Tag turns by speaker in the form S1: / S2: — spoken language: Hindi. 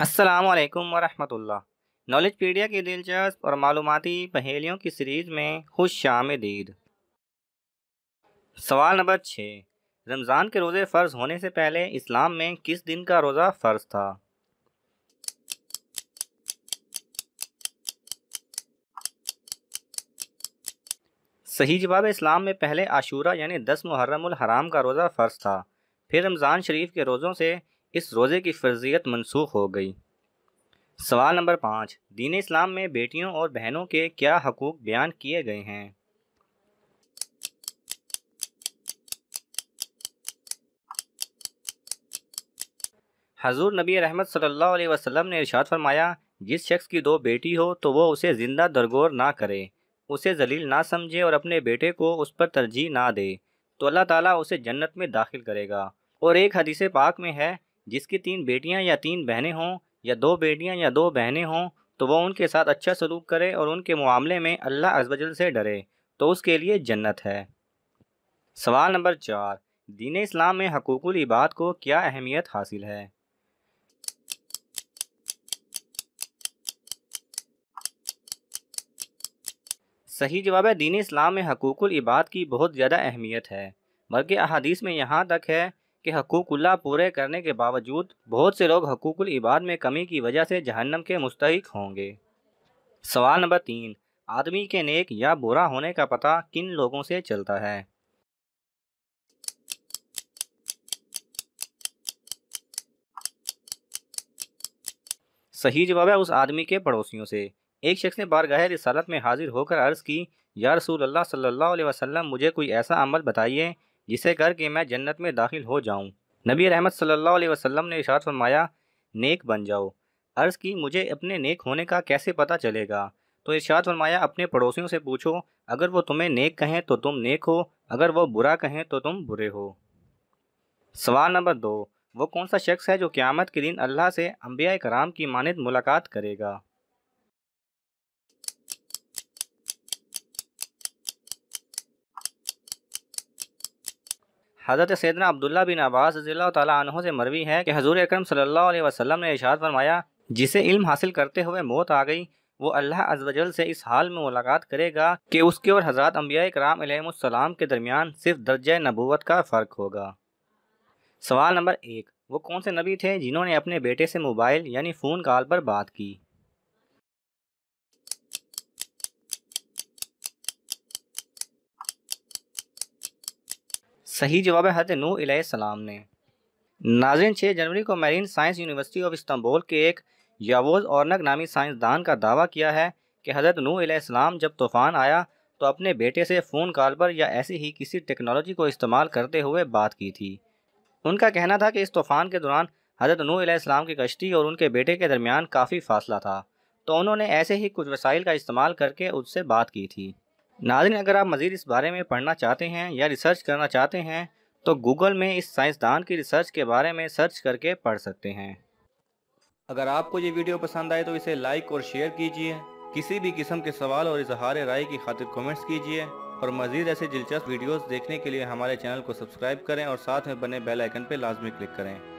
S1: असलकम वरहमल नॉलेज पीडिया की दिलचस्प और मालूमती पहेलियों की सीरीज़ में खुश शाम दीद सवाल नंबर छः रमज़ान के रोज़े फ़र्ज़ होने से पहले इस्लाम में किस दिन का रोज़ा फ़र्ज़ था सही जवाब इस्लाम में पहले आशूरा यानी दस मुहर्रम हराम का रोज़ा फ़र्ज़ था फिर रमज़ान शरीफ के रोज़ों से इस रोज़े की फर्जियत मनसूख हो गई सवाल नंबर पाँच दीन इस्लाम में बेटियों और बहनों के क्या हकूक़ बयान किए गए हैं हजूर नबी रहमत सल्लल्लाहु अलैहि वसल्लम ने इरशाद फरमाया जिस शख्स की दो बेटी हो तो वो उसे ज़िंदा दरगोर ना करे उसे जलील ना समझे और अपने बेटे को उस पर तरजीह ना दे तो अल्लाह ताला उसे जन्नत में दाखिल करेगा और एक हदीस पाक में है जिसकी तीन बेटियां या तीन बहनें हों या दो बेटियां या दो बहनें हों तो वह उनके साथ अच्छा सलूक करे और उनके मामले में अल्लाह अजबजल से डरे तो उसके लिए जन्नत है सवाल नंबर चार दीन इस्लाम में हकूकुल इबाद को क्या अहमियत हासिल है सही जवाब है दीन इस्लाम में हकूकुल इबाद की बहुत ज़्यादा अहमियत है बल्कि अहादीस में यहाँ तक है के हकूकुल्ला पूरे करने के बावजूद बहुत से लोग हकूकुल इबाद में कमी की वजह से जहन्नम के मुस्तक होंगे सवाल नंबर तीन आदमी के नेक या बुरा होने का पता किन लोगों से चलता है सही जवाब है उस आदमी के पड़ोसियों से एक शख्स ने बारगाह रिसालत में हाजिर होकर अर्ज़ की या रसूल अल्लाह सल्लल्लाहु अलैहि वसल्लम मुझे कोई ऐसा अमल बताइए जिसे करके मैं जन्नत में दाखिल हो जाऊँ नबी रहमत सल्ला वसलम ने इशार फरमाया नेक बन जाओ अर्ज़ की मुझे अपने नेक होने का कैसे पता चलेगा तो इर्शाद फरमाया अपने पड़ोसियों से पूछो अगर वो तुम्हें नेक कहें तो तुम नेक हो अगर वो बुरा कहें तो तुम बुरे हो सवाल नंबर दो वो कौन सा शख्स है जो क़्यामत के दिन अल्लाह से अम्बिया कराम की मानद मुलाकात करेगा हज़रत सैदना अब्दुल्ला बिन अब्बास रजील्ला से मरवी है कि हजूर अक्रम सल्ला वसलम ने इशाद फरमाया जिसे इल्म हासिल करते हुए मौत आ गई वो अल्लाह अजवजल से इस हाल में मुलाकात करेगा कि उसके और हजरत अम्बिया कराम के दरमियान सिर्फ दर्ज नबूवत का फ़र्क होगा सवाल नंबर एक वो कौन से नबी थे जिन्होंने अपने बेटे से मोबाइल यानी फ़ोन कॉल पर बात की सही जवाब है हजरत नू सलाम ने नाजिन छः जनवरी को marine science university of Istanbul के एक यावोज औरनक नामी साइंसदान का दावा किया है कि हजरत नू सलाम जब तूफ़ान आया तो अपने बेटे से फ़ोन कॉल पर या ऐसी ही किसी टेक्नोलॉजी को इस्तेमाल करते हुए बात की थी उनका कहना था कि इस तूफ़ान के दौरान हजरत नू इस्लाम की कश्ती और उनके बेटे के दरमियान काफ़ी फासला था तो उन्होंने ऐसे ही कुछ वसाइल का इस्तेमाल करके उससे बात की थी नाजिन अगर आप मज़ीद इस बारे में पढ़ना चाहते हैं या रिसर्च करना चाहते हैं तो गूगल में इस साइंसदान की रिसर्च के बारे में सर्च करके पढ़ सकते हैं अगर आपको ये वीडियो पसंद आए तो इसे लाइक और शेयर कीजिए किसी भी किस्म के सवाल और इजहार राय की खातिर कमेंट्स कीजिए और मज़ीद ऐसे दिलचस्प वीडियोस देखने के लिए हमारे चैनल को सब्सक्राइब करें और साथ में बने बेल आइकन पर लाजमी क्लिक करें